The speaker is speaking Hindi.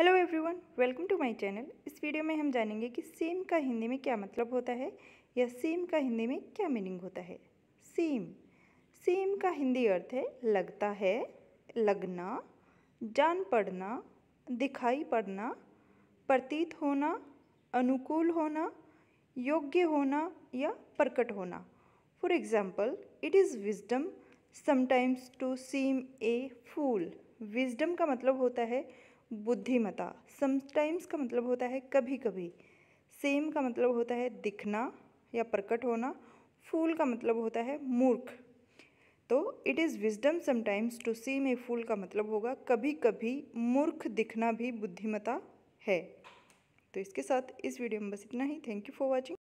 hello everyone welcome to my channel इस वीडियो में हम जानेंगे कि सेम का हिंदी में क्या मतलब होता है या सेम का हिंदी में क्या मीनिंग होता है सेम सेम का हिंदी अर्थ है लगता है लगना जान पड़ना दिखाई पड़ना प्रतीत होना अनुकूल होना योग्य होना या प्रकट होना for example it is wisdom sometimes to seem a fool wisdom का मतलब होता है बुद्धिमता समटाइम्स का मतलब होता है कभी कभी सेम का मतलब होता है दिखना या प्रकट होना फूल का मतलब होता है मूर्ख तो it is wisdom sometimes to seem a fool का मतलब होगा कभी कभी मूर्ख दिखना भी बुद्धिमता है तो इसके साथ इस वीडियो में बस इतना ही थैंक यू फॉर वॉचिंग